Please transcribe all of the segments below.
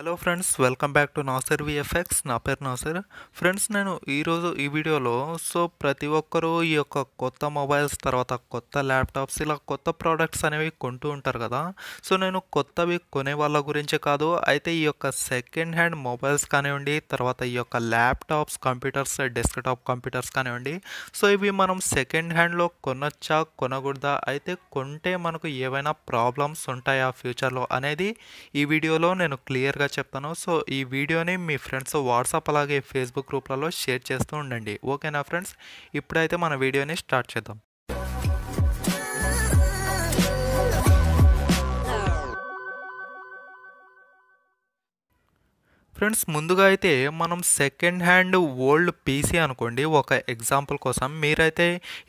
hello friends welcome back to Nasar VFX నా పేరు నాసర్ friends నేను ఈరోజు ఈ వీడియోలో సో ప్రతి ఒక్కరూ ఈ యొక్క కొత్త మొబైల్స్ తర్వాత కొత్త ల్యాప్టాప్స్ ఇలా కొత్త ప్రోడక్ట్స్ అనేవి కొంటూ ఉంటారు కదా సో నేను కొత్తవి కొనే వాళ్ళ గురించి కాదు అయితే ఈ యొక్క సెకండ్ హ్యాండ్ మొబైల్స్ కానివ్వండి తర్వాత ఈ యొక్క ల్యాప్టాప్స్ కంప్యూటర్స్ డెస్క్టాప్ కంప్యూటర్స్ కానివ్వండి సో ఇవి మనం సెకండ్ హ్యాండ్లో కొనొచ్చా కొనకూడదా అయితే కొంటే మనకు ఏవైనా ప్రాబ్లమ్స్ ఉంటాయా ఫ్యూచర్లో అనేది ఈ వీడియోలో నేను క్లియర్గా క్లియర్గా చెప్తాను సో ఈ వీడియోని మీ ఫ్రెండ్స్ వాట్సాప్ అలాగే ఫేస్బుక్ గ్రూప్లలో షేర్ చేస్తూ ఉండండి ఓకేనా ఫ్రెండ్స్ ఇప్పుడైతే మన వీడియోని స్టార్ట్ చేద్దాం ఫ్రెండ్స్ ముందుగా అయితే మనం సెకండ్ హ్యాండ్ ఓల్డ్ పీసీ అనుకోండి ఒక ఎగ్జాంపుల్ కోసం మీరైతే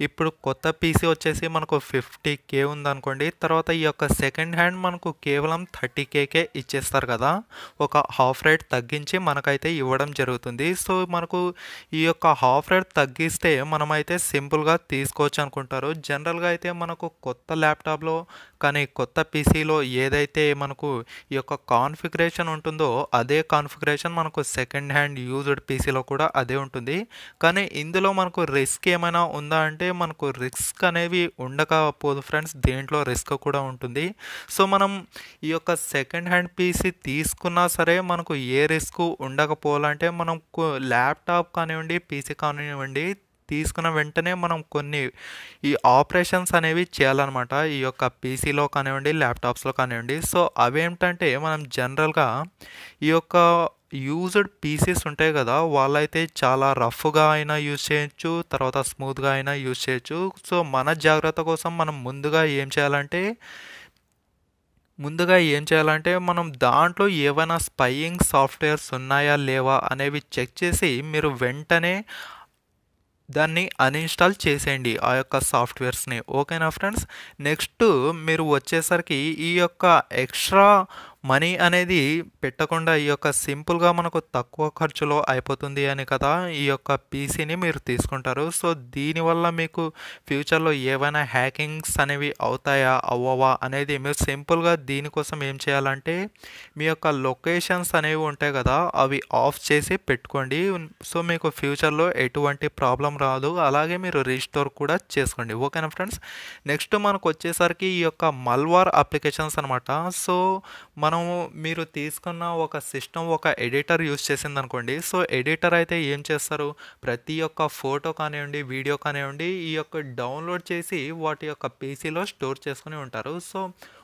ఇప్పుడు కొత్త పీసీ వచ్చేసి మనకు ఫిఫ్టీ కే ఉందనుకోండి తర్వాత ఈ యొక్క సెకండ్ హ్యాండ్ మనకు కేవలం థర్టీ కేకే ఇచ్చేస్తారు కదా ఒక హాఫ్ రేట్ తగ్గించి మనకైతే ఇవ్వడం జరుగుతుంది సో మనకు ఈ యొక్క హాఫ్ రేట్ తగ్గిస్తే మనమైతే సింపుల్గా తీసుకోవచ్చు అనుకుంటారు జనరల్గా అయితే మనకు కొత్త ల్యాప్టాప్లో కానీ కొత్త పీసీలో ఏదైతే మనకు ఈ యొక్క కాన్ఫిగరేషన్ ఉంటుందో అదే కాన్ఫిగరేషన్ మనకు సెకండ్ హ్యాండ్ యూజ్డ్ పీసీలో కూడా అదే ఉంటుంది కానీ ఇందులో మనకు రిస్క్ ఏమైనా ఉందా అంటే మనకు రిస్క్ అనేవి ఉండకపోదు ఫ్రెండ్స్ దేంట్లో రిస్క్ కూడా ఉంటుంది సో మనం ఈ యొక్క సెకండ్ హ్యాండ్ పీసీ తీసుకున్నా సరే మనకు ఏ రిస్క్ ఉండకపోవాలంటే మనం ల్యాప్టాప్ కానివ్వండి పీసీ కానివ్వండి తీసుకున్న వెంటనే మనం కొన్ని ఈ ఆపరేషన్స్ అనేవి చేయాలన్నమాట ఈ యొక్క పీసీలో కానివ్వండి ల్యాప్టాప్స్లో కానివ్వండి సో అవేమిటంటే మనం జనరల్గా ఈ యొక్క యూజ్డ్ పీసెస్ ఉంటాయి కదా వాళ్ళైతే చాలా రఫ్గా అయినా యూజ్ చేయొచ్చు తర్వాత స్మూత్గా అయినా యూజ్ చేయొచ్చు సో మన జాగ్రత్త కోసం మనం ముందుగా ఏం చేయాలంటే ముందుగా ఏం చేయాలంటే మనం దాంట్లో ఏవైనా స్పైయింగ్ సాఫ్ట్వేర్స్ ఉన్నాయా లేవా అనేవి చెక్ చేసి మీరు వెంటనే దాన్ని అన్ఇన్స్టాల్ చేసేయండి ఆ యొక్క సాఫ్ట్వేర్స్ని ఓకేనా ఫ్రెండ్స్ నెక్స్ట్ మీరు వచ్చేసరికి ఈ యొక్క ఎక్స్ట్రా మనీ అనేది పెట్టకుండా ఈ యొక్క సింపుల్గా మనకు తక్కువ ఖర్చులో అయిపోతుంది అని కదా ఈ యొక్క పీసీని మీరు తీసుకుంటారు సో దీనివల్ల మీకు ఫ్యూచర్లో ఏవైనా హ్యాకింగ్స్ అనేవి అవుతాయా అవ్వవా అనేది మీరు సింపుల్గా దీనికోసం ఏం చేయాలంటే మీ యొక్క లొకేషన్స్ అనేవి ఉంటాయి కదా అవి ఆఫ్ చేసి పెట్టుకోండి సో మీకు ఫ్యూచర్లో ఎటువంటి ప్రాబ్లం రాదు అలాగే మీరు రిజిస్టోర్ కూడా చేసుకోండి ఓకేనా ఫ్రెండ్స్ నెక్స్ట్ మనకు వచ్చేసరికి ఈ యొక్క మల్వార్ అప్లికేషన్స్ అనమాట సో మన మనము మీరు తీసుకున్న ఒక సిస్టమ్ ఒక ఎడిటర్ యూస్ చేసింది అనుకోండి సో ఎడిటర్ అయితే ఏం చేస్తారు ప్రతి ఒక్క ఫోటో కానివ్వండి వీడియో కానివ్వండి ఈ యొక్క డౌన్లోడ్ చేసి వాటి యొక్క పీసీలో స్టోర్ చేసుకుని ఉంటారు సో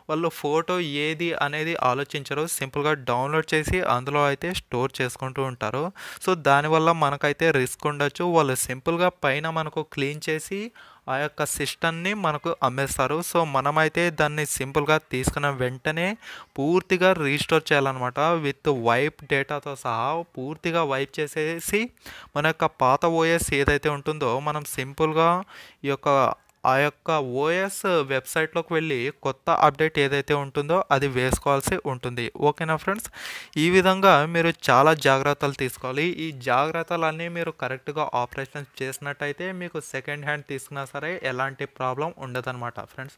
వాళ్ళు ఫోటో ఏది అనేది ఆలోచించరు సింపుల్గా డౌన్లోడ్ చేసి అందులో అయితే స్టోర్ చేసుకుంటూ ఉంటారు సో దానివల్ల మనకైతే రిస్క్ ఉండొచ్చు వాళ్ళు సింపుల్గా పైన మనకు క్లీన్ చేసి ఆ యొక్క సిస్టమ్ని మనకు అమ్మేస్తారు సో మనమైతే దాన్ని సింపుల్గా తీసుకున్న వెంటనే పూర్తిగా రీస్టోర్ చేయాలన్నమాట విత్ వైప్ డేటాతో సహా పూర్తిగా వైప్ చేసేసి మన యొక్క పాత ఓఎస్ ఏదైతే ఉంటుందో మనం సింపుల్గా ఈ యొక్క ఆ యొక్క ఓఎస్ వెబ్సైట్లోకి వెళ్ళి కొత్త అప్డేట్ ఏదైతే ఉంటుందో అది వేసుకోవాల్సి ఉంటుంది ఓకేనా ఫ్రెండ్స్ ఈ విధంగా మీరు చాలా జాగ్రత్తలు తీసుకోవాలి ఈ జాగ్రత్తలన్నీ మీరు కరెక్ట్గా ఆపరేషన్ చేసినట్టయితే మీకు సెకండ్ హ్యాండ్ తీసుకున్నా సరే ఎలాంటి ప్రాబ్లం ఉండదన్నమాట ఫ్రెండ్స్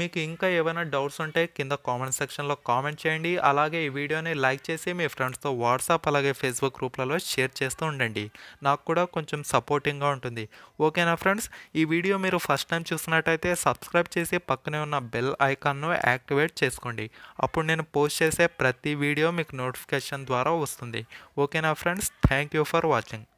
మీకు ఇంకా ఏమైనా డౌట్స్ ఉంటే కింద కామెంట్ సెక్షన్లో కామెంట్ చేయండి అలాగే ఈ వీడియోని లైక్ చేసి మీ ఫ్రెండ్స్తో వాట్సాప్ అలాగే ఫేస్బుక్ గ్రూప్లలో షేర్ చేస్తూ ఉండండి నాకు కూడా కొంచెం సపోర్టింగ్గా ఉంటుంది ఓకేనా ఫ్రెండ్స్ ఈ వీడియో మీరు ఫస్ట్ టైం చూసినట్టయితే సబ్స్క్రైబ్ చేసి పక్కనే ఉన్న బెల్ ఐకాన్ను యాక్టివేట్ చేసుకోండి అప్పుడు నేను పోస్ట్ చేసే ప్రతి వీడియో మీకు నోటిఫికేషన్ ద్వారా వస్తుంది ఓకేనా friends thank you for watching